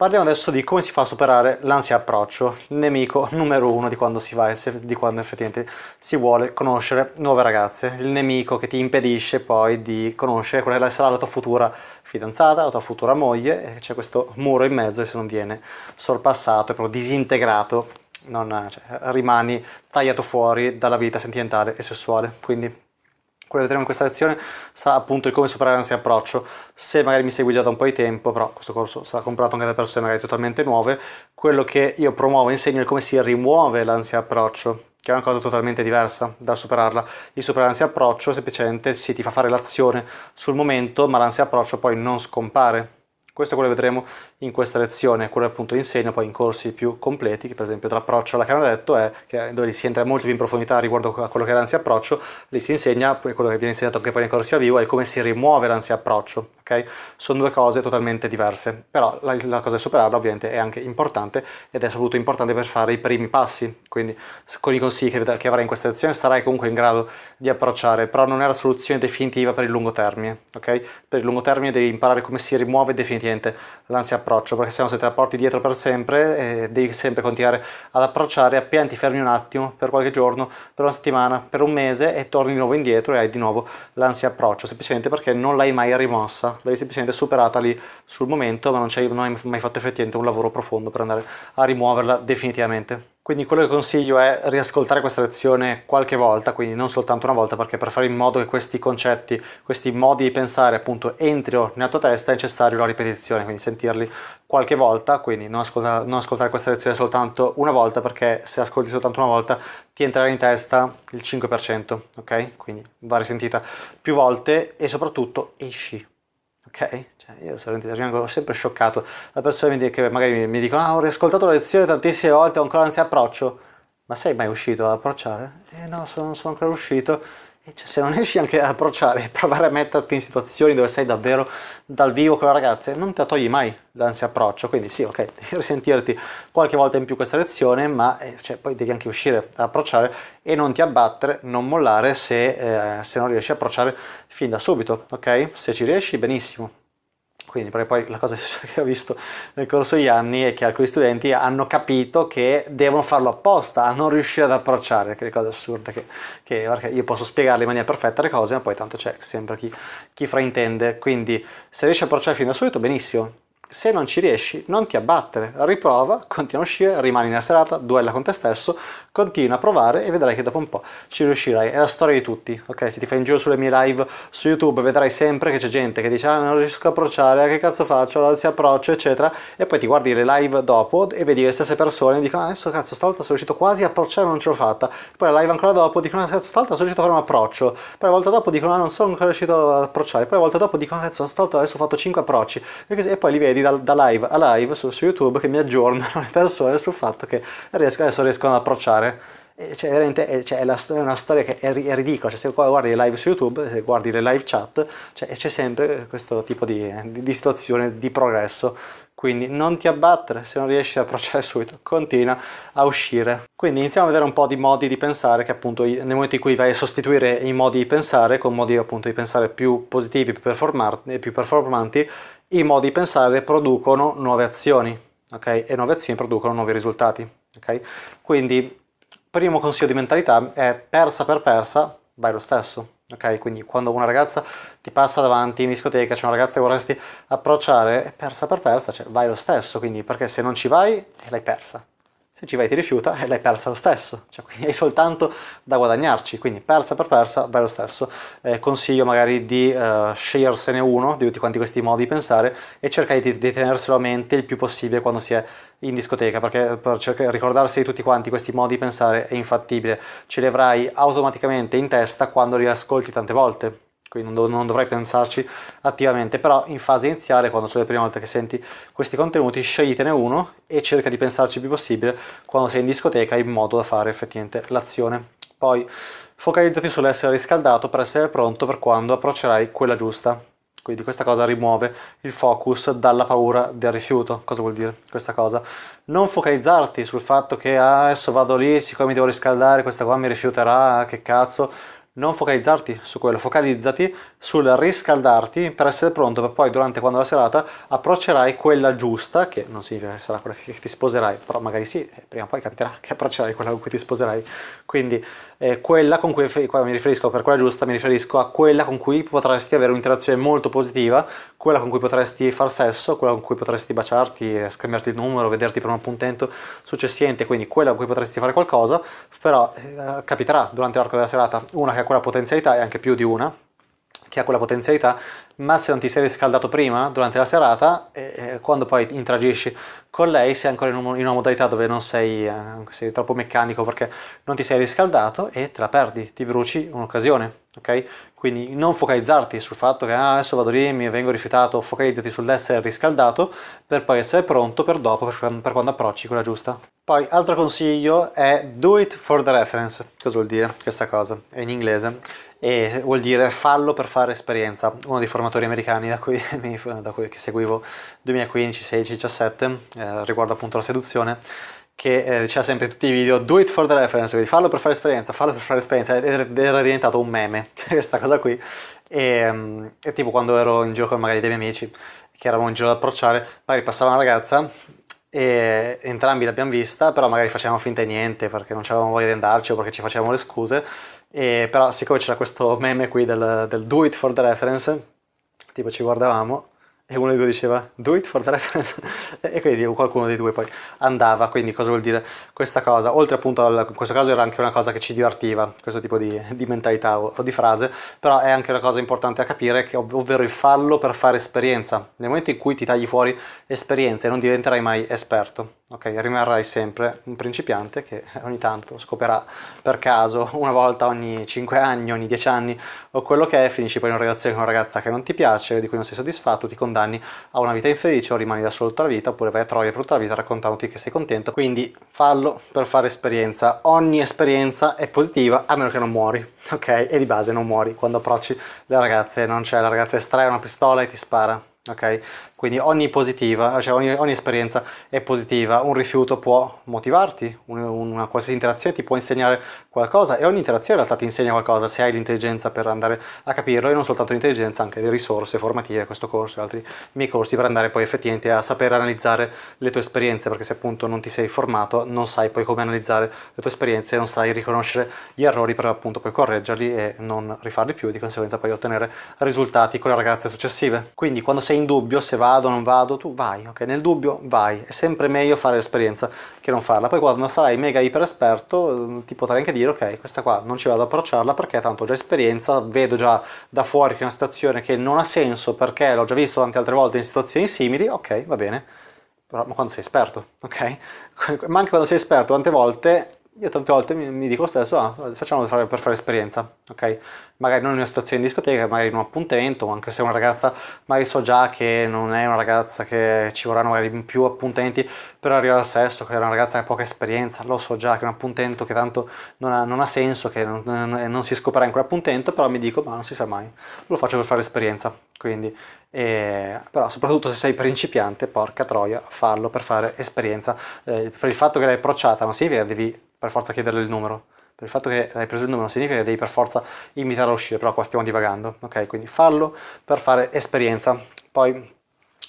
Parliamo adesso di come si fa a superare l'ansia approccio, il nemico numero uno di quando si va di quando effettivamente si vuole conoscere nuove ragazze, il nemico che ti impedisce poi di conoscere quella che sarà la tua futura fidanzata, la tua futura moglie, c'è questo muro in mezzo e se non viene sorpassato, è proprio disintegrato, non, cioè, rimani tagliato fuori dalla vita sentimentale e sessuale. Quindi quello che vedremo in questa lezione sarà appunto il come superare l'ansia approccio. Se magari mi segui già da un po' di tempo, però questo corso sarà comprato anche da persone magari totalmente nuove, quello che io promuovo e insegno è come si rimuove l'ansia approccio, che è una cosa totalmente diversa da superarla. Il superare l'ansia approccio semplicemente si ti fa fare l'azione sul momento, ma l'ansia approccio poi non scompare questo è quello che vedremo in questa lezione, quello che appunto insegno poi in corsi più completi, che per esempio tra approccio alla canaletto è che dove si entra molto più in profondità riguardo a quello che è l'ansia approccio, lì si insegna quello che viene insegnato anche poi nei corsi a vivo è come si rimuove l'ansia approccio, Okay? Sono due cose totalmente diverse, però la, la, cosa di superarla ovviamente è anche importante ed è soprattutto importante per fare i primi passi, quindi con i consigli che, che avrai in questa lezione sarai comunque in grado di approcciare, però non è la soluzione definitiva per il lungo termine, okay? Per il lungo termine devi imparare come si rimuove definitivamente l'ansia approccio, perché se no se te la porti dietro per sempre eh, devi sempre continuare ad approcciare, appena ti fermi un attimo per qualche giorno, per una settimana, per un mese e torni di nuovo indietro e hai di nuovo l'ansia approccio, semplicemente perché non l'hai mai rimossa l'avevi semplicemente superata lì sul momento, ma non, non hai mai fatto effettivamente un lavoro profondo per andare a rimuoverla definitivamente. Quindi quello che consiglio è riascoltare questa lezione qualche volta, quindi non soltanto una volta, perché per fare in modo che questi concetti, questi modi di pensare appunto entrino nella tua testa è necessario la ripetizione, quindi sentirli qualche volta, quindi non, ascolta, non ascoltare questa lezione soltanto una volta, perché se ascolti soltanto una volta ti entrerà in testa il 5%, ok? Quindi va risentita più volte e soprattutto esci ok? Cioè io solamente rimango cioè, sempre scioccato da persone che magari mi, dicono ah ho riascoltato la lezione tantissime volte, ho ancora non approccio, ma sei mai uscito ad approcciare? Eh no, sono, sono ancora uscito cioè, se non riesci anche ad approcciare e provare a metterti in situazioni dove sei davvero dal vivo con le ragazze, non te la togli mai l'ansia approccio. Quindi sì, ok, devi risentirti qualche volta in più questa lezione, ma eh, cioè, poi devi anche uscire ad approcciare e non ti abbattere, non mollare se, eh, se non riesci ad approcciare fin da subito, ok? Se ci riesci, benissimo quindi perché poi la cosa che ho visto nel corso degli anni è che alcuni studenti hanno capito che devono farlo apposta a non riuscire ad approcciare che cose assurde che, che io posso spiegarle in maniera perfetta le cose ma poi tanto c'è sempre chi, chi fraintende quindi se riesci a approcciare fin da subito benissimo se non ci riesci, non ti abbattere, riprova, continua a uscire, rimani nella serata, duella con te stesso, continua a provare e vedrai che dopo un po' ci riuscirai. È la storia di tutti, ok? Se ti fai in giro sulle mie live su YouTube, vedrai sempre che c'è gente che dice ah non riesco a approcciare, che cazzo faccio, allora si approccio, eccetera, e poi ti guardi le live dopo e vedi le stesse persone e dicono ah, adesso cazzo stavolta sono riuscito quasi a approcciare non ce l'ho fatta, poi la live ancora dopo dicono ah, cazzo stavolta sono riuscito a fare un approccio, poi la volta dopo dicono ah non sono ancora riuscito ad approcciare, poi la volta dopo dicono ah, cazzo stavolta adesso ho fatto 5 approcci, e poi li vedi quindi da, da live a live su, su, YouTube che mi aggiornano le persone sul fatto che riesco, adesso riescono ad approcciare. E cioè, veramente è, eh, cioè, è, la, è, una storia che è, è ridicola. Cioè, se guardi le live su YouTube, se guardi le live chat, cioè, c'è sempre questo tipo di, eh, di, di situazione di progresso. Quindi non ti abbattere se non riesci ad approcciare subito, continua a uscire. Quindi iniziamo a vedere un po' di modi di pensare che appunto nel momento in cui vai a sostituire i modi di pensare con modi appunto di pensare più positivi, più, più performanti, i modi di pensare producono nuove azioni, ok? E nuove azioni producono nuovi risultati, ok? Quindi, primo consiglio di mentalità è persa per persa, vai lo stesso, ok? Quindi quando una ragazza ti passa davanti in discoteca, c'è una ragazza che vorresti approcciare, persa per persa, cioè vai lo stesso, quindi perché se non ci vai, l'hai persa, se ci vai ti rifiuta e eh, l'hai persa lo stesso, cioè quindi hai soltanto da guadagnarci, quindi persa per persa vai lo stesso. Eh, consiglio magari di eh, scegliersene uno di tutti quanti questi modi di pensare e cercare di, di tenerselo a mente il più possibile quando si è in discoteca, perché per cercare, ricordarsi di tutti quanti questi modi di pensare è infattibile, ce li avrai automaticamente in testa quando li ascolti tante volte quindi non, dov- non, dovrai pensarci attivamente, però in fase iniziale, quando sono le prime volte che senti questi contenuti, sceglitene uno e cerca di pensarci il più possibile quando sei in discoteca in modo da fare effettivamente l'azione. Poi focalizzati sull'essere riscaldato per essere pronto per quando approccerai quella giusta. Quindi questa cosa rimuove il focus dalla paura del rifiuto. Cosa vuol dire questa cosa? Non focalizzarti sul fatto che ah, adesso vado lì, siccome mi devo riscaldare, questa qua mi rifiuterà, che cazzo non focalizzarti su quello, focalizzati sul riscaldarti per essere pronto per poi durante quando la serata approccerai quella giusta, che non significa che sarà quella che ti sposerai, però magari sì, prima o poi capiterà che approccerai quella con cui ti sposerai. Quindi eh, quella con cui, mi riferisco per quella giusta, mi riferisco a quella con cui potresti avere un'interazione molto positiva, quella con cui potresti far sesso, quella con cui potresti baciarti, eh, scambiarti il numero, vederti per un appuntamento successivamente, quindi quella con cui potresti fare qualcosa, però eh, capiterà durante l'arco della serata una che ha quella potenzialità e anche più di una che ha quella potenzialità ma se non ti sei riscaldato prima, durante la serata, eh, eh quando poi interagisci con lei sei ancora in, un, in una modalità dove non sei, eh, sei, troppo meccanico perché non ti sei riscaldato e te la perdi, ti bruci un'occasione, ok? Quindi non focalizzarti sul fatto che ah, adesso vado lì, mi vengo rifiutato, focalizzati sull'essere riscaldato per poi essere pronto per dopo, per per quando approcci quella giusta. Poi, altro consiglio è do it for the reference. Cosa vuol dire questa cosa? È in inglese e vuol dire fallo per fare esperienza. Uno dei formatori americani da cui, da cui che seguivo 2015, 16, 17 eh, riguardo appunto la seduzione che eh, diceva sempre in tutti i video do it for the reference, quindi fallo per fare esperienza, fallo per fare esperienza ed era diventato un meme questa cosa qui e, mm, e tipo quando ero in giro con magari dei miei amici che eravamo in giro ad approcciare, magari passava una ragazza e entrambi l'abbiamo vista, però magari facevamo finta di niente perché non avevamo voglia di andarci o perché ci facevamo le scuse e, però siccome c'era questo meme qui del, del, do it for the reference, tipo ci guardavamo e uno dei due diceva do it for the reference e quindi qualcuno dei due poi andava, quindi cosa vuol dire questa cosa? Oltre appunto al, in questo caso era anche una cosa che ci divertiva, questo tipo di, di mentalità o, o, di frase, però è anche una cosa importante a capire, che, ovvero il fallo per fare esperienza. Nel momento in cui ti tagli fuori esperienza e non diventerai mai esperto ok? Rimarrai sempre un principiante che ogni tanto scoprirà per caso, una volta ogni 5 anni, ogni 10 anni o quello che è, finisci poi in una relazione con una ragazza che non ti piace, di cui non sei soddisfatto, ti condanni a una vita infelice o rimani da solo tutta la vita, oppure vai a Troia per tutta la vita raccontandoti che sei contento. Quindi fallo per fare esperienza. Ogni esperienza è positiva a meno che non muori, ok? E di base non muori quando approcci le ragazze, non c'è la ragazza estrae una pistola e ti spara ok? Quindi ogni, positiva, cioè ogni, ogni esperienza è positiva, un rifiuto può motivarti, una, una qualsiasi interazione ti può insegnare qualcosa e ogni interazione in realtà ti insegna qualcosa se hai l'intelligenza per andare a capirlo e non soltanto l'intelligenza, anche le risorse formative, questo corso e altri miei corsi per andare poi effettivamente a saper analizzare le tue esperienze perché se appunto non ti sei formato non sai poi come analizzare le tue esperienze, non sai riconoscere gli errori per appunto poi correggerli e non rifarli più e di conseguenza poi ottenere risultati con le ragazze successive. Quindi quando sei in dubbio se va vado, non vado, tu vai, ok? Nel dubbio vai, è sempre meglio fare l'esperienza che non farla. Poi quando sarai mega iper esperto mm, ti potrai anche dire ok, questa qua non ci vado ad approcciarla perché tanto ho già esperienza, vedo già da fuori che è una situazione che non ha senso perché l'ho già visto tante altre volte in situazioni simili, ok, va bene. Però ma quando sei esperto, ok? ma anche quando sei esperto tante volte io tante volte mi, mi dico stesso, ah, facciamo per fare, per fare, esperienza, ok? Magari non in una situazione in discoteca, magari in un appuntamento, anche se una ragazza, magari so già che non è una ragazza che ci vorranno magari più appuntamenti per arrivare al sesso, che è una ragazza che ha poca esperienza, lo so già che è un appuntamento che tanto non ha, non ha senso, che non, non, eh, non, si scoprirà in quell'appuntamento, però mi dico, ma non si sa mai, lo faccio per fare esperienza, quindi... Eh, però soprattutto se sei principiante, porca troia, farlo per fare esperienza. Eh, per il fatto che l'hai approcciata non significa che devi per forza chiederle il numero. Per il fatto che hai preso il numero non significa che devi per forza invitarla a uscire, però qua stiamo divagando, ok? Quindi fallo per fare esperienza. Poi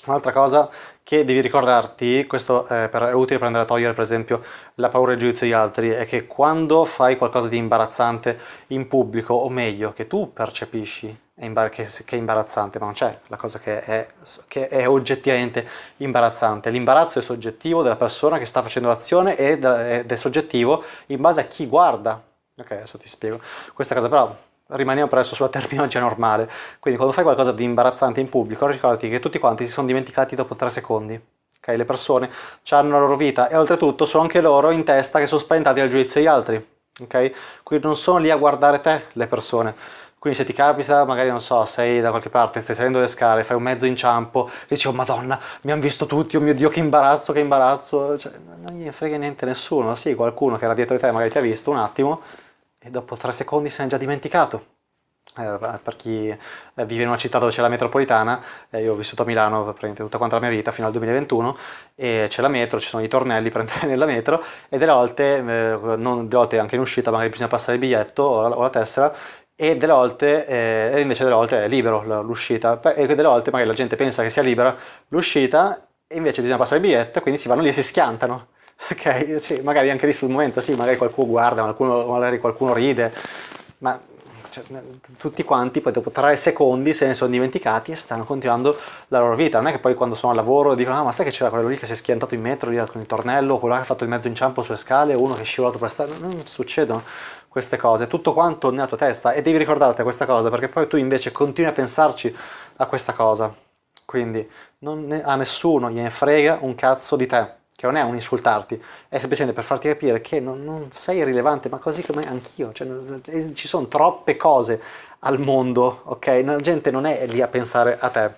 Un'altra cosa che devi ricordarti, questo è, per, è utile per a togliere per esempio la paura e il giudizio di altri, è che quando fai qualcosa di imbarazzante in pubblico, o meglio, che tu percepisci imbar- che, che, è imbarazzante, ma non c'è la cosa che è, che è, oggettivamente imbarazzante. L'imbarazzo è soggettivo della persona che sta facendo l'azione ed, ed è soggettivo in base a chi guarda. Ok, adesso ti spiego. Questa cosa però rimaniamo presso sulla terminologia normale. Quindi quando fai qualcosa di imbarazzante in pubblico, ricordati che tutti quanti si sono dimenticati dopo tre secondi. Ok, le persone hanno la loro vita e oltretutto sono anche loro in testa che sono spaventati dal giudizio degli altri. Ok, Quindi non sono lì a guardare te, le persone quindi se ti capita, magari non so, sei da qualche parte, stai salendo le scale, fai un mezzo inciampo, dici oh madonna, mi hanno visto tutti, oh mio dio che imbarazzo, che imbarazzo, cioè, non gli frega niente nessuno, sì qualcuno che era dietro di te magari ti ha visto un attimo e dopo tre secondi se ne è già dimenticato. Eh, per chi eh, vive in una città dove c'è la metropolitana, eh, io ho vissuto a Milano praticamente tutta quanta la mia vita fino al 2021 e c'è la metro, ci sono i tornelli per entrare nella metro e delle volte, eh, non, delle volte anche in uscita magari bisogna passare il biglietto o la, o la tessera e delle volte eh, invece delle volte è libero l'uscita e delle volte magari la gente pensa che sia libera l'uscita e invece bisogna passare il biglietto quindi si vanno lì e si schiantano ok sì, magari anche lì sul momento sì magari qualcuno guarda qualcuno, magari qualcuno ride ma cioè, tutti quanti poi dopo tre secondi se ne sono dimenticati e stanno continuando la loro vita. Non è che poi quando sono al lavoro dicono ah ma sai che c'era quello lì che si è schiantato in metro lì con il tornello, quello che ha fatto il mezzo inciampo sulle scale, uno che è scivolato per strada, non succedono queste cose, tutto quanto nella tua testa e devi ricordarti questa cosa perché poi tu invece continui a pensarci a questa cosa. Quindi ne, a nessuno gliene frega un cazzo di te, che non è un insultarti, è semplicemente per farti capire che non, non sei rilevante, ma così come anch'io, cioè, ci sono troppe cose al mondo, ok? La gente non è lì a pensare a te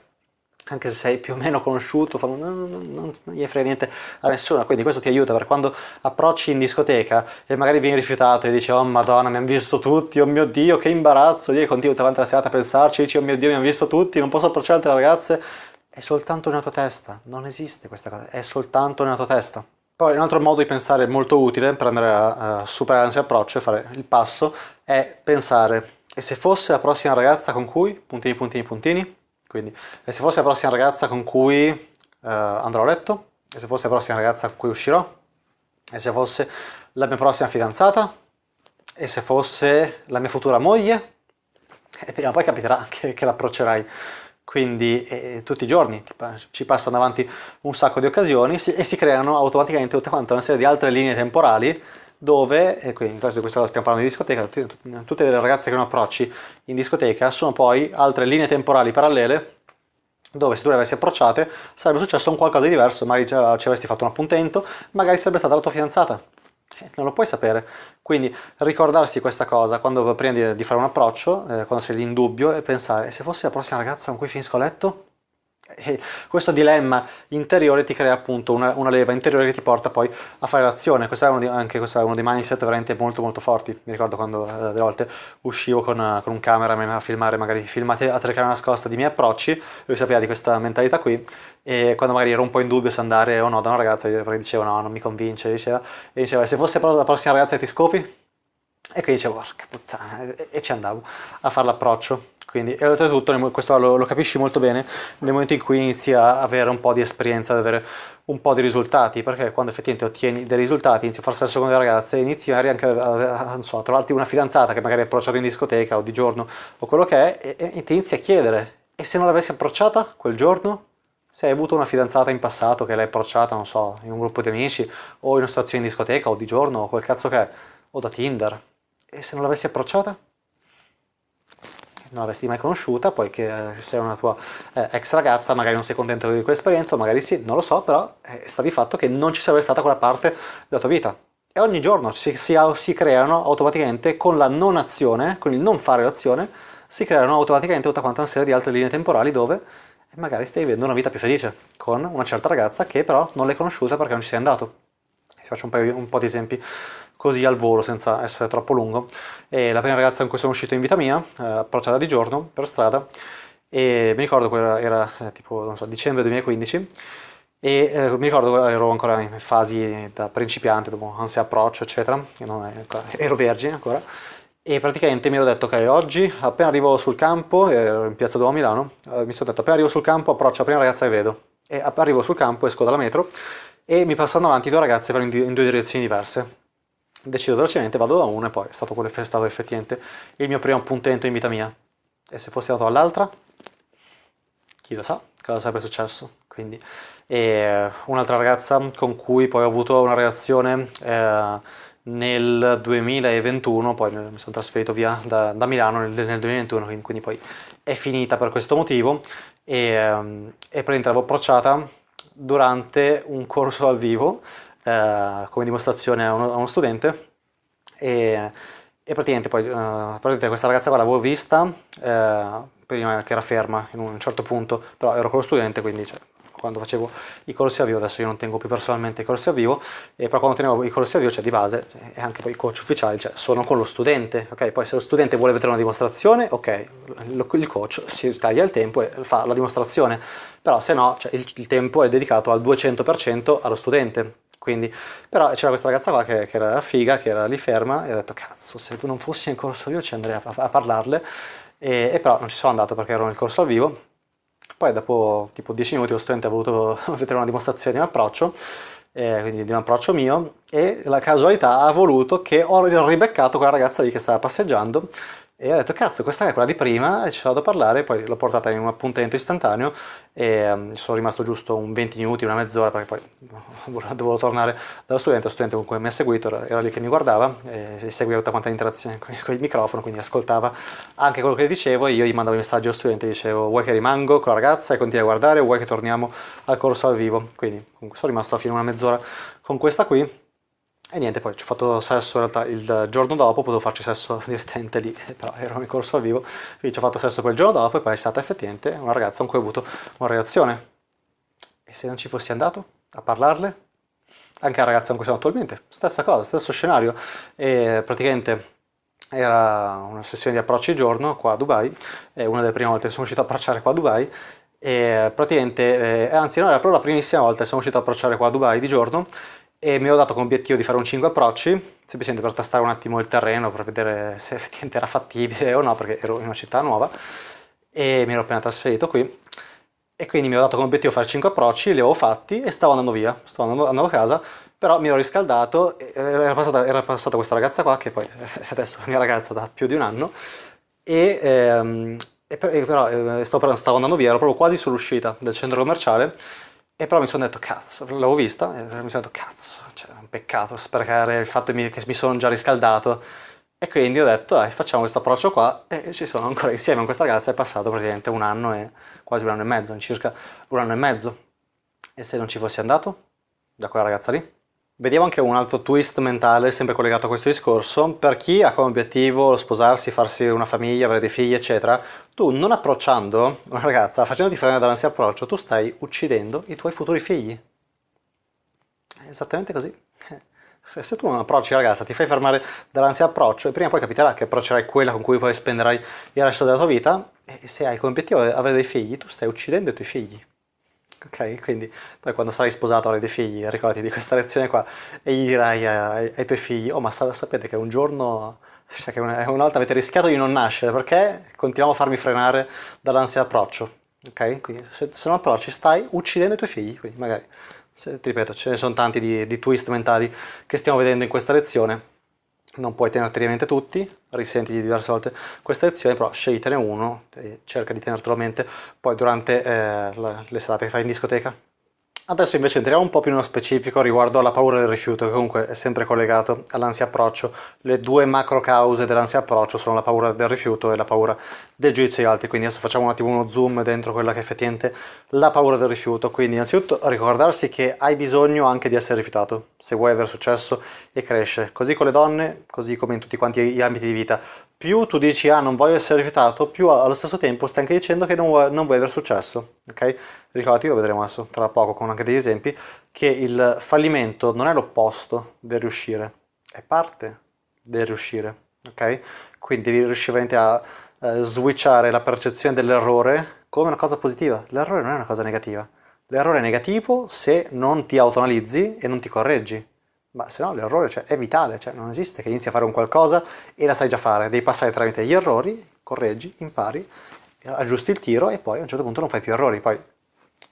anche se sei più o meno conosciuto, fanno, non, non, non, gli frega niente a nessuno, quindi questo ti aiuta perché quando approcci in discoteca e magari vieni rifiutato e dici oh madonna mi hanno visto tutti, oh mio dio che imbarazzo, e continui davanti alla serata a pensarci, dici oh mio dio mi hanno visto tutti, non posso approcciare altre ragazze, è soltanto nella tua testa, non esiste questa cosa, è soltanto nella tua testa. Poi un altro modo di pensare molto utile per andare a uh, superare l'ansia approccio e fare il passo è pensare e se fosse la prossima ragazza con cui, puntini puntini puntini, quindi, e se fosse la prossima ragazza con cui eh, andrò a letto, e se fosse la prossima ragazza con cui uscirò, e se fosse la mia prossima fidanzata, e se fosse la mia futura moglie, e prima o poi capiterà che, che l'approccerai. Quindi eh, tutti i giorni ci passano avanti un sacco di occasioni e si creano automaticamente tutta una serie di altre linee temporali dove, e qui in caso di questo caso stiamo parlando di discoteca, tutte le ragazze che non approcci in discoteca sono poi altre linee temporali parallele dove se tu le avessi approcciate sarebbe successo un qualcosa di diverso, magari ci avresti fatto un appuntamento, magari sarebbe stata la tua fidanzata. Eh, non lo puoi sapere. Quindi ricordarsi questa cosa quando prendi di fare un approccio, eh, quando sei in dubbio e pensare se fosse la prossima ragazza con cui finisco a letto, E questo dilemma interiore ti crea appunto una, una, leva interiore che ti porta poi a fare l'azione. Questo è uno, di, anche, questo è uno dei mindset veramente molto molto forti. Mi ricordo quando eh, delle volte uscivo con, uh, con, un cameraman a filmare magari filmate a telecamera nascosta di miei approcci, lui sapeva di questa mentalità qui e quando magari ero un po' in dubbio se andare o no da una ragazza, perché dicevo no, non mi convince, diceva, e diceva se fosse però la prossima ragazza ti scopi, e quindi dicevo, porca puttana, e, e ci andavo a fare l'approccio. Quindi, e oltretutto, questo lo, lo, capisci molto bene nel momento in cui inizi a avere un po' di esperienza, ad avere un po' di risultati, perché quando effettivamente ottieni dei risultati, inizi a far sesso con le ragazze, inizi magari anche a, so, a, trovarti una fidanzata che magari hai approcciato in discoteca o di giorno o quello che è, e, e ti inizi a chiedere, e se non l'avessi approcciata quel giorno, se hai avuto una fidanzata in passato che l'hai approcciata, non so, in un gruppo di amici o in una situazione in discoteca o di giorno o quel cazzo che è, o da Tinder, e se non l'avessi approcciata? non l'avresti mai conosciuta, poiché eh, sei una tua eh, ex ragazza magari non sei contento di quell'esperienza, magari sì, non lo so, però eh, sta di fatto che non ci sarebbe stata quella parte della tua vita. E ogni giorno si, si, si creano automaticamente con la non azione, con il non fare l'azione, si creano automaticamente tutta quanta una serie di altre linee temporali dove eh, magari stai vivendo una vita più felice con una certa ragazza che però non l'hai conosciuta perché non ci sei andato. Ti faccio un, di, un po' di esempi così al volo senza essere troppo lungo. È la prima ragazza con cui sono uscito in vita mia, eh, approcciata di giorno per strada, e mi ricordo che era, eh, tipo, non so, dicembre 2015, e eh, mi ricordo che ero ancora in fasi da principiante, dopo ansia approccio, eccetera, ancora, ero vergine ancora, e praticamente mi ero detto che okay, oggi appena arrivo sul campo, eh, ero in piazza Duomo a Milano, mi sono detto appena arrivo sul campo approccio la prima ragazza e vedo, e arrivo sul campo, esco dalla metro e mi passano avanti due ragazze vanno in due direzioni diverse decido velocemente, vado da uno e poi è stato quello è stato effettivamente il mio primo appuntamento in vita mia. E se fossi andato all'altra, chi lo sa cosa sarebbe successo. Quindi, e un'altra ragazza con cui poi ho avuto una reazione eh, nel 2021, poi mi sono trasferito via da, da Milano nel, nel, 2021, quindi, quindi poi è finita per questo motivo e, ehm, e praticamente l'avevo approcciata durante un corso al vivo eh, come dimostrazione a uno, a uno studente e, e, praticamente poi eh, praticamente questa ragazza qua l'avevo vista eh, prima che era ferma in un certo punto, però ero con lo studente quindi cioè, quando facevo i corsi a vivo, adesso io non tengo più personalmente i corsi a vivo, eh, però quando tenevo i corsi a vivo, cioè di base, cioè, e anche poi i coach ufficiali, cioè sono con lo studente, ok? Poi se lo studente vuole vedere una dimostrazione, ok, lo, il coach si taglia il tempo e fa la dimostrazione, però se no cioè, il, il tempo è dedicato al 200% allo studente, quindi, però c'era questa ragazza qua che, che, era figa, che era lì ferma, e ho detto, cazzo, se tu non fossi in corso io ci andrei a, a, a parlarle. E, e, però non ci sono andato perché ero nel corso al vivo. Poi dopo tipo 10 minuti lo studente ha voluto vedere una dimostrazione di un approccio, eh, quindi di un approccio mio, e la casualità ha voluto che ho ribeccato quella ragazza lì che stava passeggiando e ho detto, cazzo, questa è quella di prima, e ci vado a parlare, poi l'ho portata in un appuntamento istantaneo e um, sono rimasto giusto un 20 minuti, una mezz'ora, perché poi dovevo tornare dallo studente, lo studente comunque mi ha seguito era, era lì che mi guardava, e seguiva tutta quanta l'interazione con, con il microfono, quindi ascoltava anche quello che dicevo, e io gli mandavo i messaggi allo studente, dicevo, vuoi che rimango con la ragazza e continui a guardare, o vuoi che torniamo al corso al vivo? Quindi sono rimasto alla fine una mezz'ora con questa qui, e niente, poi ci ho fatto sesso in realtà il giorno dopo, potevo farci sesso direttamente lì, però ero in corso al vivo, quindi ci ho fatto sesso quel giorno dopo e poi è stata effettivamente una ragazza con cui ho avuto una relazione. E se non ci fossi andato a parlarle? Anche la ragazza con cui sono attualmente, stessa cosa, stesso scenario. E praticamente era una sessione di approcci di giorno qua a Dubai, è una delle prime volte che sono uscito a approcciare qua a Dubai, e praticamente, eh, anzi non era proprio la primissima volta che sono uscito a approcciare qua a Dubai di giorno e mi ho dato come obiettivo di fare un 5 approcci, semplicemente per tastare un attimo il terreno, per vedere se effettivamente era fattibile o no, perché ero in una città nuova e mi ero appena trasferito qui. E quindi mi ho dato come obiettivo fare 5 approcci, li avevo fatti e stavo andando via, stavo andando, andando a casa, però mi ero riscaldato, era passata, era passata, questa ragazza qua, che poi adesso è la mia ragazza da più di un anno, e, ehm, e però eh, stavo, stavo andando via, ero proprio quasi sull'uscita del centro commerciale, e però mi sono detto cazzo, l'avevo vista e mi sono detto cazzo, cioè un peccato sprecare il fatto che mi sono già riscaldato. E quindi ho detto dai facciamo questo approccio qua e ci sono ancora insieme con questa ragazza è passato praticamente un anno e quasi un anno e mezzo, circa un anno e mezzo. E se non ci fossi andato da quella ragazza lì? Vediamo anche un altro twist mentale, sempre collegato a questo discorso. Per chi ha come obiettivo sposarsi, farsi una famiglia, avere dei figli, eccetera, tu non approcciando una ragazza, facendoti frenare dall'ansia approccio, tu stai uccidendo i tuoi futuri figli. esattamente così. Se, se tu non approcci ragazza, ti fai fermare dall'ansia approccio e prima o poi capiterà che approccerai quella con cui poi spenderai il resto della tua vita e se hai come obiettivo avere dei figli, tu stai uccidendo i tuoi figli ok? Quindi poi quando sarai sposato avrai dei figli, ricordati di questa lezione qua, e gli dirai ai, ai tuoi figli, oh ma sapete che un giorno, cioè che una, un'altra avete rischiato di non nascere, perché continuiamo a farmi frenare dall'ansia approccio, ok? Quindi se, se non approcci stai uccidendo i tuoi figli, quindi magari, se, ti ripeto, ce ne sono tanti di, di twist mentali che stiamo vedendo in questa lezione, non puoi tenerti in mente tutti, risentiti diverse volte questa lezione, però sceglietene uno e cerca di tenertelo a mente poi durante eh, le serate che fai in discoteca. Adesso invece entriamo un po' più nello specifico riguardo alla paura del rifiuto, che comunque è sempre collegato all'ansia approccio. Le due macro cause dell'ansia approccio sono la paura del rifiuto e la paura del giudizio degli altri. Quindi adesso facciamo un attimo uno zoom dentro quella che è effettivamente la paura del rifiuto. Quindi innanzitutto ricordarsi che hai bisogno anche di essere rifiutato, se vuoi avere successo e crescere. Così con le donne, così come in tutti quanti gli ambiti di vita più tu dici ah non voglio essere rifiutato, più allo stesso tempo stai anche dicendo che non, vuoi, non vuoi aver successo, ok? Ricordati, lo vedremo adesso tra poco con anche degli esempi, che il fallimento non è l'opposto del riuscire, è parte del riuscire, ok? Quindi devi riuscire a eh, switchare la percezione dell'errore come una cosa positiva, l'errore non è una cosa negativa, l'errore è negativo se non ti autonalizzi e non ti correggi, ma se no l'errore cioè, è vitale, cioè, non esiste che inizi a fare un qualcosa e la sai già fare, devi passare tramite gli errori, correggi, impari, aggiusti il tiro e poi a un certo punto non fai più errori. Poi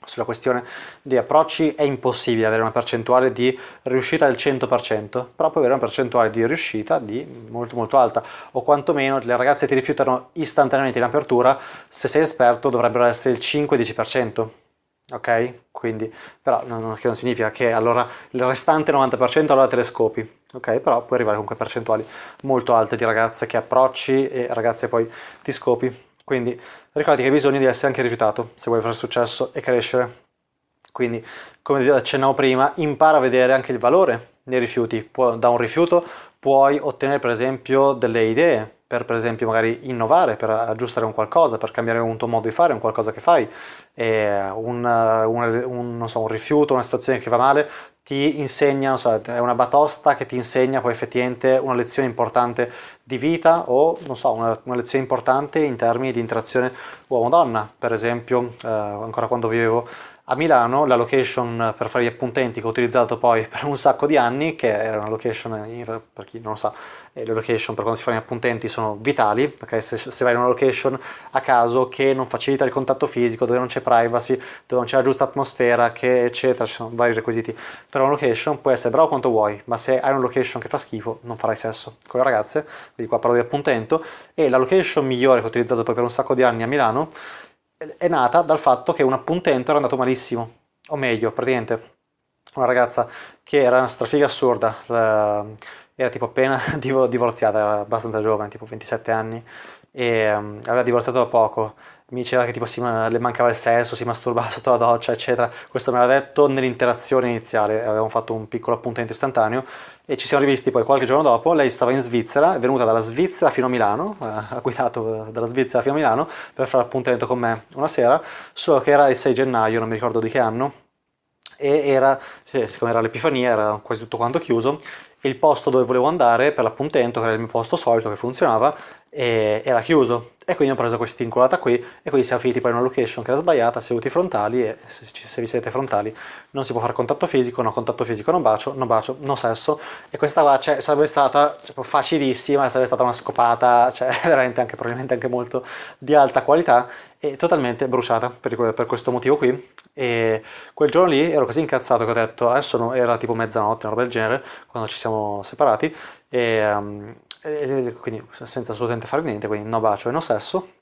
sulla questione di approcci è impossibile avere una percentuale di riuscita del 100%, però puoi avere una percentuale di riuscita di molto molto alta o quantomeno le ragazze ti rifiutano istantaneamente in apertura, se sei esperto dovrebbero essere il 5-10% ok? Quindi, però non, che non significa che allora il restante 90% allora te le scopi, ok? Però puoi arrivare comunque a percentuali molto alte di ragazze che approcci e ragazze poi ti scopi. Quindi ricordati che hai bisogno di essere anche rifiutato se vuoi fare successo e crescere. Quindi, come accennavo prima, impara a vedere anche il valore nei rifiuti. da un rifiuto puoi ottenere, per esempio, delle idee, per per esempio magari innovare, per aggiustare un qualcosa, per cambiare un tuo modo di fare, un qualcosa che fai, un, un, un, so, un, rifiuto, una situazione che va male, ti insegna, so, è una batosta che ti insegna poi effettivamente una lezione importante di vita o non so, una, una, lezione importante in termini di interazione uomo-donna, per esempio eh, ancora quando vivevo a Milano la location per fare gli appuntenti che ho utilizzato poi per un sacco di anni, che era una location, per chi non lo sa, eh, le location per quando si fanno gli appuntenti sono vitali, okay? se, se, vai in una location a caso che non facilita il contatto fisico, dove non c'è privacy, dove non c'è la giusta atmosfera, che, eccetera, ci sono vari requisiti, però una location può essere bravo quanto vuoi, ma se hai una location che fa schifo non farai sesso con le ragazze, quindi qua parlo di appuntento, e la location migliore che ho utilizzato poi per un sacco di anni a Milano è nata dal fatto che un appuntamento era andato malissimo, o meglio, praticamente una ragazza che era una strafiga assurda, era tipo appena divorziata, era abbastanza giovane, tipo 27 anni, e mm, aveva divorziato da poco, mi diceva che tipo si, le mancava il sesso, si masturbava sotto la doccia, eccetera. Questo me l'ha detto nell'interazione iniziale, avevamo fatto un piccolo appuntamento istantaneo e ci siamo rivisti poi qualche giorno dopo. Lei stava in Svizzera, è venuta dalla Svizzera fino a Milano, ha guidato eh, dalla Svizzera fino a Milano per fare appuntamento con me una sera, solo che era il 6 gennaio, non mi ricordo di che anno, e era, cioè, siccome era l'Epifania, era quasi tutto quanto chiuso, il posto dove volevo andare per l'appuntamento, che era il mio posto solito che funzionava, e era chiuso e quindi ho preso questa inculata qui e quindi siamo finiti poi in una location che era sbagliata seduti frontali e se, se vi siete frontali non si può fare contatto fisico no contatto fisico non bacio non bacio non sesso e questa qua cioè, sarebbe stata cioè, facilissima sarebbe stata una scopata cioè veramente anche probabilmente anche molto di alta qualità e totalmente bruciata per, per questo motivo qui e quel giorno lì ero così incazzato che ho detto adesso no, era tipo mezzanotte una roba del genere quando ci siamo separati e, um, e quindi senza assolutamente fare niente, quindi no bacio e no sesso.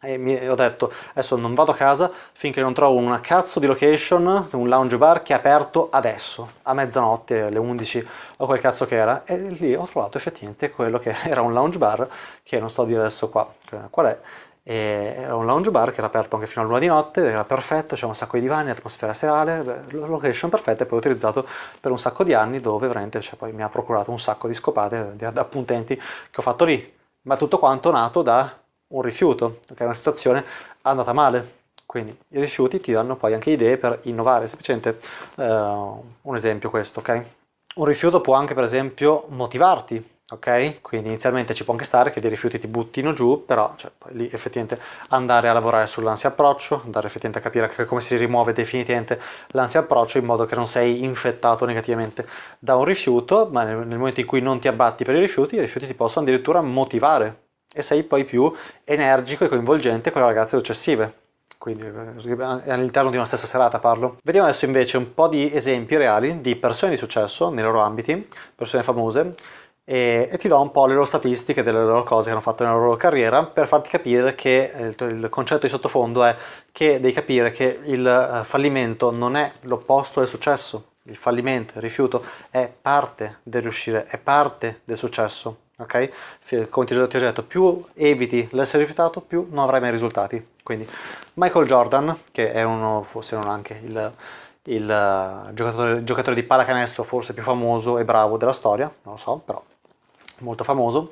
E mi, ho detto, adesso non vado a casa finché non trovo una cazzo di location, un lounge bar che è aperto adesso, a mezzanotte, alle 11 o quel cazzo che era, e lì ho trovato effettivamente quello che era un lounge bar, che non sto a dire adesso qua, cioè, qual è, e era un lounge bar che era aperto anche fino a luna di notte, era perfetto, c'era un sacco di divani, atmosfera serale, location perfetta e poi utilizzato per un sacco di anni dove veramente cioè, poi mi ha procurato un sacco di scopate, di appuntenti che ho fatto lì. Ma tutto quanto nato da un rifiuto, che era una situazione andata male. Quindi i rifiuti ti danno poi anche idee per innovare, semplicemente eh, un esempio questo, ok? Un rifiuto può anche per esempio motivarti ok? Quindi inizialmente ci può anche stare che dei rifiuti ti buttino giù, però cioè, poi lì effettivamente andare a lavorare sull'ansia approccio, andare effettivamente a capire come si rimuove definitivamente l'ansia approccio in modo che non sei infettato negativamente da un rifiuto, ma nel, nel momento in cui non ti abbatti per i rifiuti, i rifiuti ti possono addirittura motivare e sei poi più energico e coinvolgente con le ragazze successive quindi eh, all'interno di una stessa serata parlo. Vediamo adesso invece un po' di esempi reali di persone di successo nei loro ambiti, persone famose, e, e, ti do un po' le loro statistiche delle loro cose che hanno fatto nella loro carriera per farti capire che eh, il, il concetto di sottofondo è che devi capire che il eh, fallimento non è l'opposto del successo, il fallimento, il rifiuto è parte del riuscire, è parte del successo. Ok? Come ti ho detto, più eviti l'essere rifiutato, più non avrai mai risultati. Quindi Michael Jordan, che è uno, forse non anche il, il eh, giocatore, giocatore di pallacanestro forse più famoso e bravo della storia, non lo so, però molto famoso,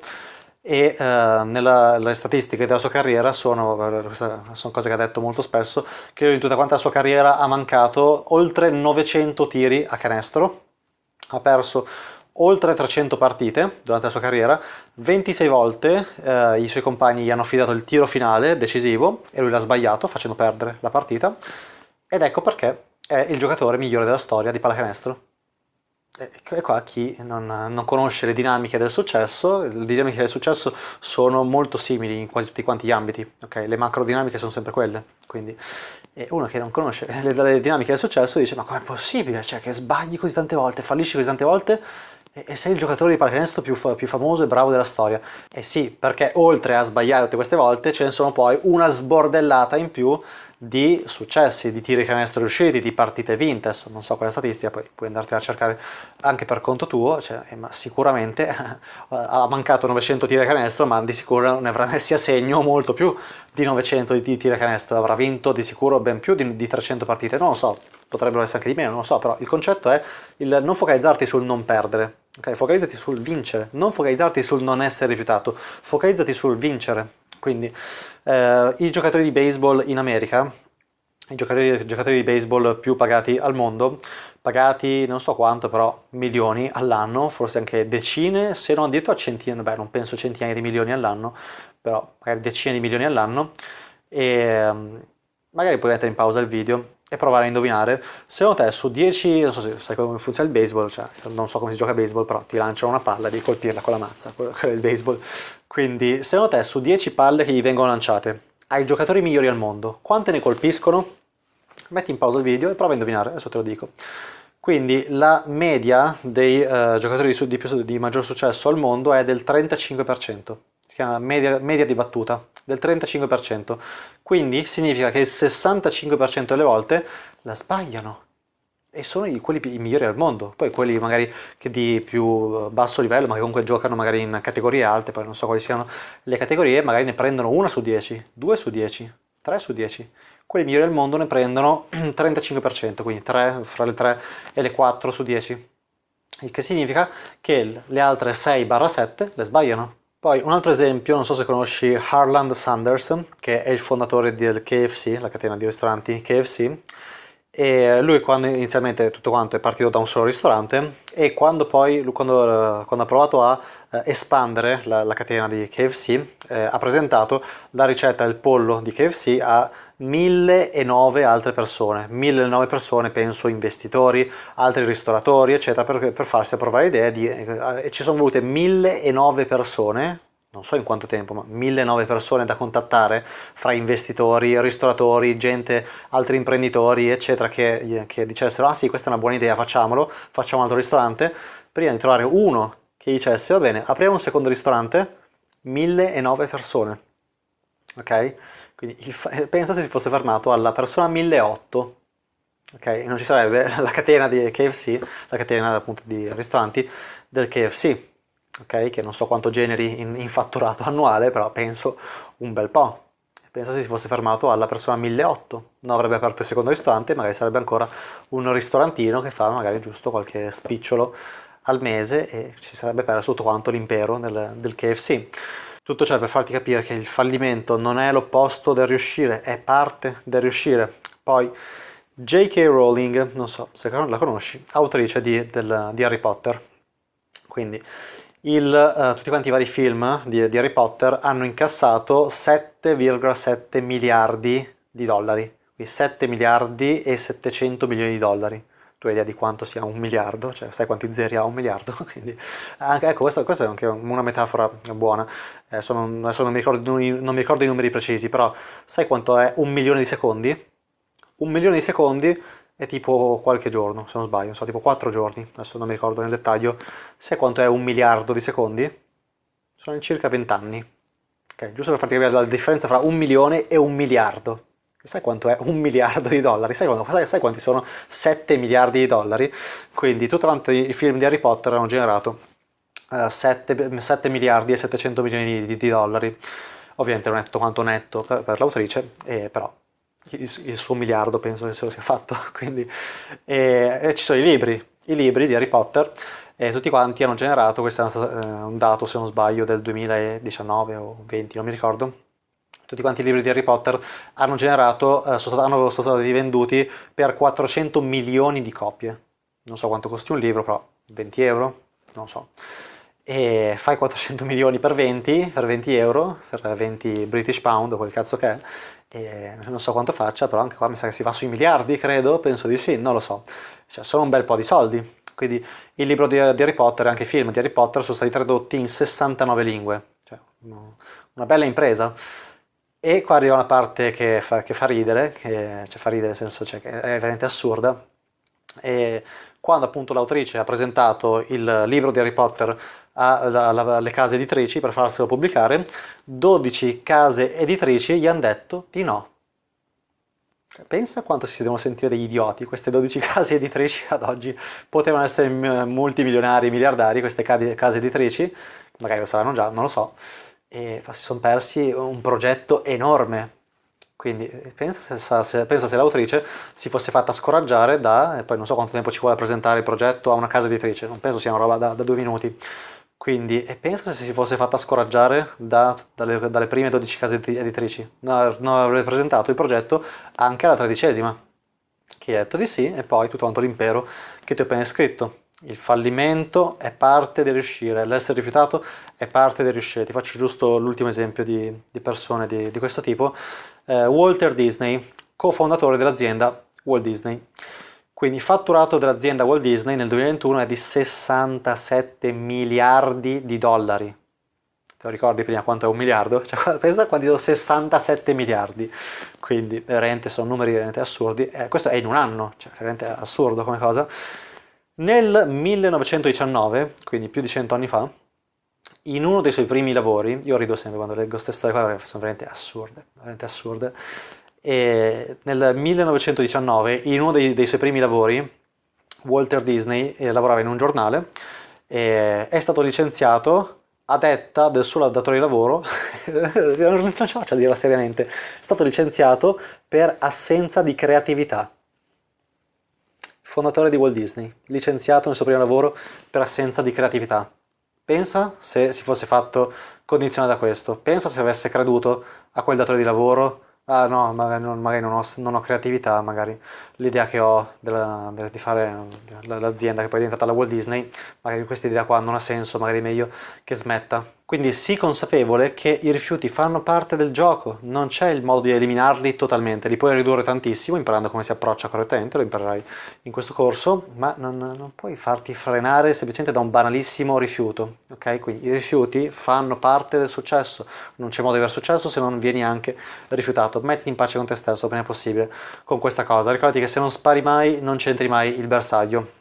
e eh, nella, le statistiche della sua carriera sono, eh, sono, cose che ha detto molto spesso, che in tutta quanta la sua carriera ha mancato oltre 900 tiri a canestro, ha perso oltre 300 partite durante la sua carriera, 26 volte eh, i suoi compagni gli hanno affidato il tiro finale decisivo e lui l'ha sbagliato facendo perdere la partita ed ecco perché è il giocatore migliore della storia di pallacanestro. E qua chi non, non, conosce le dinamiche del successo, le dinamiche del successo sono molto simili in quasi tutti quanti gli ambiti, okay? le macro dinamiche sono sempre quelle, quindi uno che non conosce le, le, dinamiche del successo dice ma com'è possibile, cioè che sbagli così tante volte, fallisci così tante volte e, e sei il giocatore di pallacanestro più, più famoso e bravo della storia? E sì, perché oltre a sbagliare tutte queste volte ce ne sono poi una sbordellata in più di successi, di tiri canestro riusciti, di partite vinte, adesso non so quale statistica, poi puoi andarti a cercare anche per conto tuo, cioè, eh, ma sicuramente ha mancato 900 tiri canestro, ma di sicuro ne avrà messi a segno molto più di 900 di tiri canestro, avrà vinto di sicuro ben più di, di 300 partite, non lo so, potrebbero essere anche di meno, non lo so, però il concetto è il non focalizzarti sul non perdere, ok? Focalizzati sul vincere, non focalizzarti sul non essere rifiutato, focalizzati sul vincere, quindi eh, i giocatori di baseball in America, i giocatori, giocatori di baseball più pagati al mondo, pagati non so quanto, però milioni all'anno, forse anche decine, se non addirittura centinaia, beh non penso centinaia di milioni all'anno, però magari decine di milioni all'anno, e magari puoi mettere in pausa il video e provare a indovinare. Secondo te su 10, non so se sai come funziona il baseball, cioè non so come si gioca a baseball, però ti lanciano una palla e devi colpirla con la mazza, quello, quello è il baseball. Quindi, secondo te su 10 palle che gli vengono lanciate ai giocatori migliori al mondo, quante ne colpiscono? Metti in pausa il video e prova a indovinare, adesso te lo dico. Quindi la media dei uh, giocatori di, di, di maggior successo al mondo è del 35% si chiama media, media di battuta, del 35%. Quindi significa che il 65% delle volte la sbagliano e sono quelli i migliori al mondo. Poi quelli magari di più eh, basso livello, ma che comunque giocano magari in categorie alte, poi non so quali siano le categorie, magari ne prendono una su 10, 2 su 10, 3 su 10. Quelli migliori al mondo ne prendono 35%, quindi 3, fra le 3 e le 4 su 10. Il che significa che le altre 6-7 le sbagliano poi un altro esempio, non so se conosci Harland Sanders, che è il fondatore del KFC, la catena di ristoranti KFC, e lui quando inizialmente tutto quanto è partito da un solo ristorante e quando poi quando, quando ha provato a eh, espandere la, la catena di KFC eh, ha presentato la ricetta del pollo di KFC a 1009 altre persone, 1009 persone penso investitori, altri ristoratori eccetera per, per farsi approvare l'idea di, eh, ci sono volute 1009 persone non so in quanto tempo, ma 1009 persone da contattare fra investitori, ristoratori, gente, altri imprenditori, eccetera, che, che dicessero, ah sì, questa è una buona idea, facciamolo, facciamo un altro ristorante, prima di trovare uno che dicesse, va bene, apriamo un secondo ristorante, 1009 persone, ok? Quindi il, eh, pensa se si fosse fermato alla persona 1008, ok? E non ci sarebbe la catena di KFC, la catena appunto di ristoranti del KFC, ok? Che non so quanto generi in, in fatturato annuale, però penso un bel po'. Pensa se si fosse fermato alla persona 1008, non avrebbe aperto il secondo ristorante, magari sarebbe ancora un ristorantino che fa magari giusto qualche spicciolo al mese e ci sarebbe perso tutto quanto l'impero del, del KFC. Tutto ciò per farti capire che il fallimento non è l'opposto del riuscire, è parte del riuscire. Poi J.K. Rowling, non so se la conosci, autrice di, del, di Harry Potter. Quindi il, uh, tutti quanti i vari film di, di Harry Potter hanno incassato 7,7 miliardi di dollari, quindi 7 miliardi e 700 milioni di dollari tu hai idea di quanto sia un miliardo, cioè sai quanti zeri ha un miliardo, quindi anche, ecco, questa, questa, è anche una metafora buona, eh, sono, adesso non mi, ricordo, non mi, ricordo, i numeri precisi, però sai quanto è un milione di secondi? Un milione di secondi è tipo qualche giorno, se non sbaglio, sono tipo quattro giorni, adesso non mi ricordo nel dettaglio, sai quanto è un miliardo di secondi? Sono circa vent'anni, okay, giusto per farti capire la differenza tra un milione e un miliardo sai quanto è un miliardo di dollari? Sai, sai, sai quanti sono 7 miliardi di dollari? Quindi tutti quanti i film di Harry Potter hanno generato uh, 7, 7, miliardi e 700 milioni di, di dollari. Ovviamente non è tutto quanto netto per, per l'autrice, eh, però il, il, suo miliardo penso che se lo sia fatto. Quindi, e, e ci sono i libri, i libri di Harry Potter e tutti quanti hanno generato, questo è un eh, dato se non sbaglio del 2019 o 20, non mi ricordo, tutti quanti i libri di Harry Potter hanno generato, eh, sono, stati, hanno, sono stati venduti per 400 milioni di copie. Non so quanto costi un libro, però 20 euro? Non so. E fai 400 milioni per 20, per 20 euro, per 20 British pound o quel cazzo che è, e non so quanto faccia, però anche qua mi sa che si va sui miliardi, credo, penso di sì, non lo so. Cioè, sono un bel po' di soldi. Quindi il libro di, di Harry Potter e anche i film di Harry Potter sono stati tradotti in 69 lingue. Cioè, una bella impresa. E qua arriva una parte che fa, che fa ridere, che cioè, fa ridere nel senso cioè, è veramente assurda. E quando appunto l'autrice ha presentato il libro di Harry Potter alle case editrici per farselo pubblicare, 12 case editrici gli hanno detto di no. Cioè, pensa quanto si devono sentire degli idioti, queste 12 case editrici ad oggi potevano essere mm, multimilionari, miliardari, queste case editrici, magari lo saranno già, non lo so, e si sono persi un progetto enorme. Quindi eh, pensa se, se, pensa se, l'autrice si fosse fatta scoraggiare da, e poi non so quanto tempo ci vuole presentare il progetto a una casa editrice, non penso sia una roba da, da due minuti. Quindi, e pensa se si fosse fatta scoraggiare da, dalle, dalle, prime 12 case editrici. Non no, avrebbe presentato il progetto anche alla tredicesima, che ha detto di sì, e poi tutto quanto l'impero che ti ho appena scritto. Il fallimento è parte del riuscire, l'essere rifiutato è parte del riuscire. Ti faccio giusto l'ultimo esempio di, di persone di, di, questo tipo. Eh, Walter Disney, cofondatore dell'azienda Walt Disney. Quindi il fatturato dell'azienda Walt Disney nel 2021 è di 67 miliardi di dollari. Te lo ricordi prima quanto è un miliardo? Cioè, pensa quando dico 67 miliardi. Quindi veramente sono numeri veramente assurdi. Eh, questo è in un anno, cioè veramente assurdo come cosa. Nel 1919, quindi più di cento anni fa, in uno dei suoi primi lavori, io rido sempre quando leggo queste storie qua perché sono veramente assurde, veramente assurde, e nel 1919, in uno dei, dei suoi primi lavori, Walter Disney eh, lavorava in un giornale, eh, è stato licenziato a detta del suo datore di lavoro, non ce la faccio a dirla seriamente, è stato licenziato per assenza di creatività fondatore di Walt Disney, licenziato nel suo primo lavoro per assenza di creatività. Pensa se si fosse fatto condizionare da questo, pensa se avesse creduto a quel datore di lavoro, ah no, magari non, magari non, ho, non ho, creatività, magari l'idea che ho della, della, di fare l'azienda che poi è diventata la Walt Disney, magari questa idea qua non ha senso, magari è meglio che smetta. Quindi sii consapevole che i rifiuti fanno parte del gioco, non c'è il modo di eliminarli totalmente, li puoi ridurre tantissimo imparando come si approccia correttamente, lo imparerai in questo corso, ma non, non puoi farti frenare semplicemente da un banalissimo rifiuto, ok? Quindi i rifiuti fanno parte del successo, non c'è modo di avere successo se non vieni anche rifiutato, mettiti in pace con te stesso appena possibile con questa cosa, ricordati che se non spari mai non c'entri mai il bersaglio,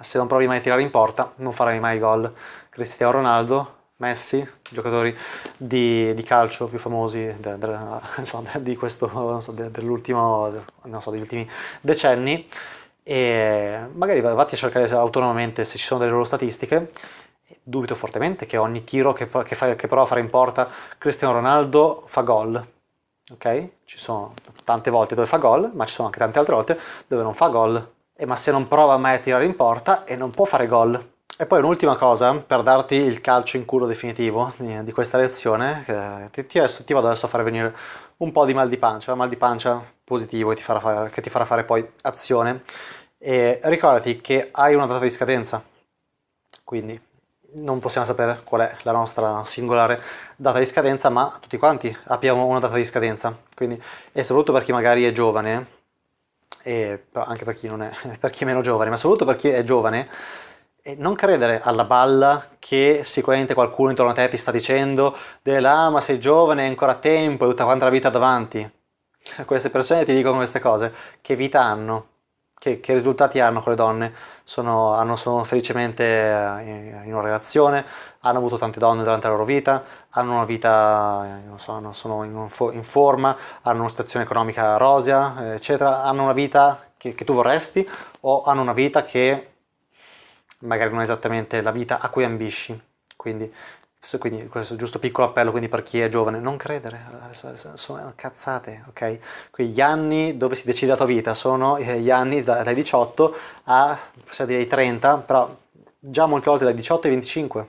se non provi mai a tirare in porta non farai mai gol. Cristiano Ronaldo Messi, giocatori di, di calcio più famosi de, de, insomma, de, questo, so, degli ultimi decenni e magari vatti a cercare autonomamente se ci sono delle loro statistiche dubito fortemente che ogni tiro che, che, fa, che prova a fare in porta Cristiano Ronaldo fa gol ok? Ci sono tante volte dove fa gol, ma ci sono anche tante altre volte dove non fa gol. E ma se non prova mai a tirare in porta e non può fare gol. E poi un'ultima cosa per darti il calcio in culo definitivo di questa lezione, ti, ti, adesso, ti vado adesso a far venire un po' di mal di pancia, mal di pancia positivo che ti farà fare, ti farà fare poi azione. E ricordati che hai una data di scadenza, quindi non possiamo sapere qual è la nostra singolare data di scadenza, ma tutti quanti abbiamo una data di scadenza, quindi, e soprattutto per chi magari è giovane, e anche per chi, non è, per chi è meno giovane, ma soprattutto per chi è giovane, non credere alla balla che sicuramente qualcuno intorno a te ti sta dicendo della ah, ma sei giovane, hai ancora tempo, hai tutta quanta la vita davanti. Queste persone ti dicono queste cose, che vita hanno, che, che risultati hanno con le donne, sono, hanno, sono felicemente eh, in, una relazione, hanno avuto tante donne durante la loro vita, hanno una vita, eh, non so, non sono in, in, forma, hanno una situazione economica rosea, eh, eccetera, hanno una vita che, che tu vorresti o hanno una vita che magari non è esattamente la vita a cui ambisci. Quindi, quindi questo giusto piccolo appello quindi per chi è giovane, non credere, eh, sono cazzate, ok? Quindi gli anni dove si decide la tua vita sono eh, gli anni dai 18 a, possiamo dire, ai 30, però già molte volte dai 18 ai 25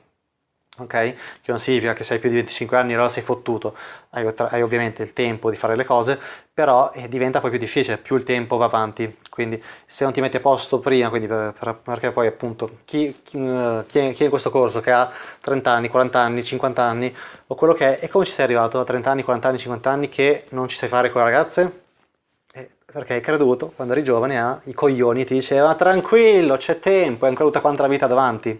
ok? Che non significa che se hai più di 25 anni allora sei fottuto, hai, hai ovviamente il tempo di fare le cose, però eh, diventa poi più difficile, più il tempo va avanti, quindi se non ti metti a posto prima, per, per, perché poi appunto chi, chi, eh, chi, è, in questo corso che ha 30 anni, 40 anni, 50 anni o quello che è, e come ci sei arrivato a 30 anni, 40 anni, 50 anni che non ci sai fare con le ragazze? Eh, perché hai creduto quando eri giovane a i coglioni ti diceva tranquillo c'è tempo, hai ancora tutta quanta la vita davanti.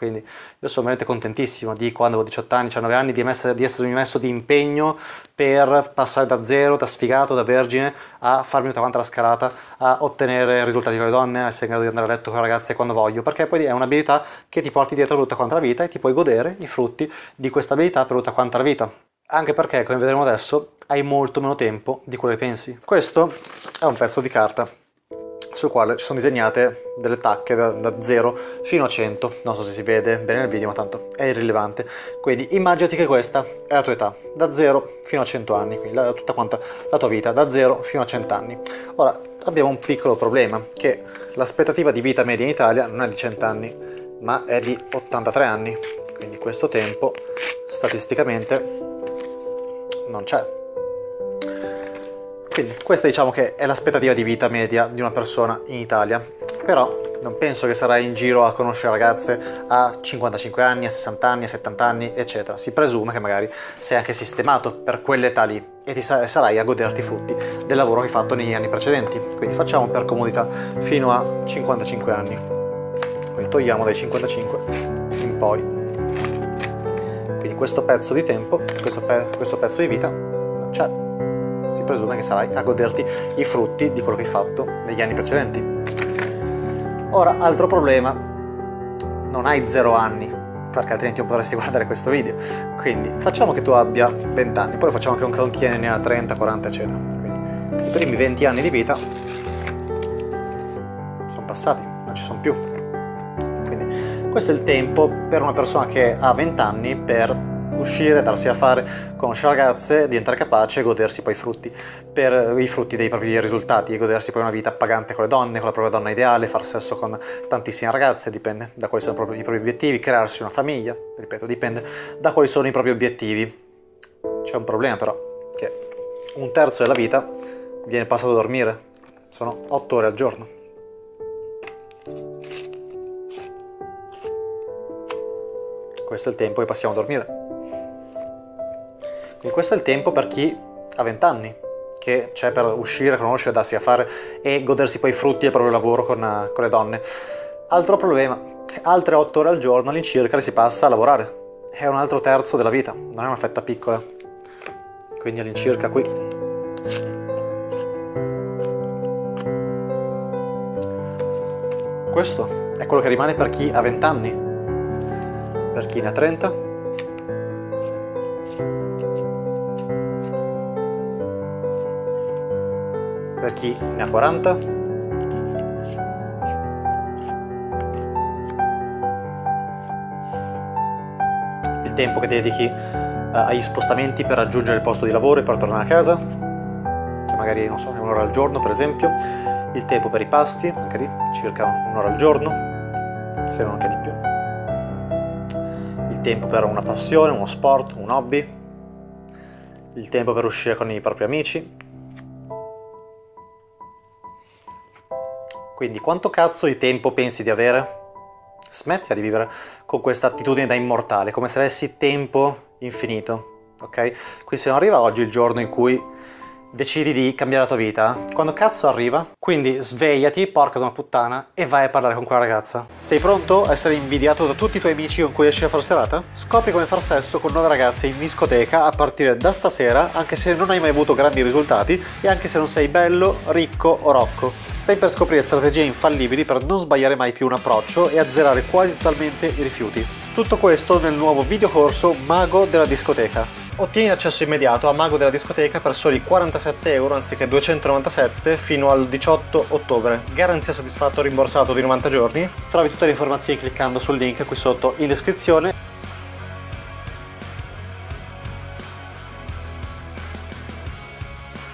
Quindi io sono veramente contentissimo di quando avevo 18 anni, 19 anni, di, messa, di essermi messo di impegno per passare da zero, da sfigato, da vergine, a farmi tutta quanta la scalata, a ottenere risultati con le donne, a essere in grado di andare a letto con le ragazze quando voglio, perché poi è un'abilità che ti porti dietro per tutta quanta la vita e ti puoi godere i frutti di questa abilità per tutta quanta la vita. Anche perché, come vedremo adesso, hai molto meno tempo di quello che pensi. Questo è un pezzo di carta sul quale ci sono disegnate delle tacche da, da, 0 fino a 100, non so se si vede bene nel video ma tanto è irrilevante, quindi immaginati che questa è la tua età, da 0 fino a 100 anni, quindi la, tutta quanta la tua vita, da 0 fino a 100 anni. Ora abbiamo un piccolo problema, che l'aspettativa di vita media in Italia non è di 100 anni, ma è di 83 anni, quindi questo tempo statisticamente non c'è quindi questa diciamo che è l'aspettativa di vita media di una persona in Italia, però non penso che sarai in giro a conoscere ragazze a 55 anni, a 60 anni, a 70 anni, eccetera. Si presume che magari sei anche sistemato per quell'età lì e ti sarai a goderti i frutti del lavoro che hai fatto negli anni precedenti. Quindi facciamo per comodità fino a 55 anni. Poi togliamo dai 55 in poi. Quindi questo pezzo di tempo, questo, pe questo pezzo di vita non c'è si presume che sarai a goderti i frutti di quello che hai fatto negli anni precedenti. Ora, altro problema, non hai zero anni, perché altrimenti non potresti guardare questo video. Quindi facciamo che tu abbia 20 anni, poi facciamo anche un chi ne ha 30, 40, eccetera. Quindi i primi 20 anni di vita sono passati, non ci sono più. Quindi questo è il tempo per una persona che ha 20 anni per uscire, darsi a fare, conoscere ragazze, diventare capace e godersi poi i frutti, per i frutti dei propri risultati, e godersi poi una vita pagante con le donne, con la propria donna ideale, far sesso con tantissime ragazze, dipende da quali sono i propri obiettivi, crearsi una famiglia, ripeto, dipende da quali sono i propri obiettivi. C'è un problema però, che un terzo della vita viene passato a dormire, sono otto ore al giorno. questo è il tempo che passiamo a dormire. E questo è il tempo per chi ha 20 anni, che c'è per uscire, conoscere, darsi a fare e godersi poi i frutti del proprio lavoro con, con le donne. Altro problema, altre 8 ore al giorno all'incirca le si passa a lavorare. È un altro terzo della vita, non è una fetta piccola. Quindi all'incirca qui. Questo è quello che rimane per chi ha 20 anni, per chi ne ha 30 per chi ne ha 40. Il tempo che dedichi eh, agli spostamenti per raggiungere il posto di lavoro e per tornare a casa, che magari non so, è un'ora al giorno per esempio, il tempo per i pasti, anche lì circa un'ora al giorno, se non anche di più il tempo per una passione, uno sport, un hobby, il tempo per uscire con i propri amici, Quindi quanto cazzo di tempo pensi di avere? Smetti di vivere con questa attitudine da immortale, come se avessi tempo infinito, ok? Qui se non arriva oggi il giorno in cui decidi di cambiare la tua vita, quando cazzo arriva? Quindi svegliati, porca di una puttana, e vai a parlare con quella ragazza. Sei pronto a essere invidiato da tutti i tuoi amici con cui esci a far serata? Scopri come far sesso con nuove ragazze in discoteca a partire da stasera, anche se non hai mai avuto grandi risultati e anche se non sei bello, ricco o rocco. Stai per scoprire strategie infallibili per non sbagliare mai più un approccio e azzerare quasi totalmente i rifiuti. Tutto questo nel nuovo videocorso Mago della discoteca Ottieni accesso immediato a Mago della discoteca per soli 47 euro anziché 297 fino al 18 ottobre. Garanzia soddisfatto rimborsato di 90 giorni. Trovi tutte le informazioni cliccando sul link qui sotto in descrizione.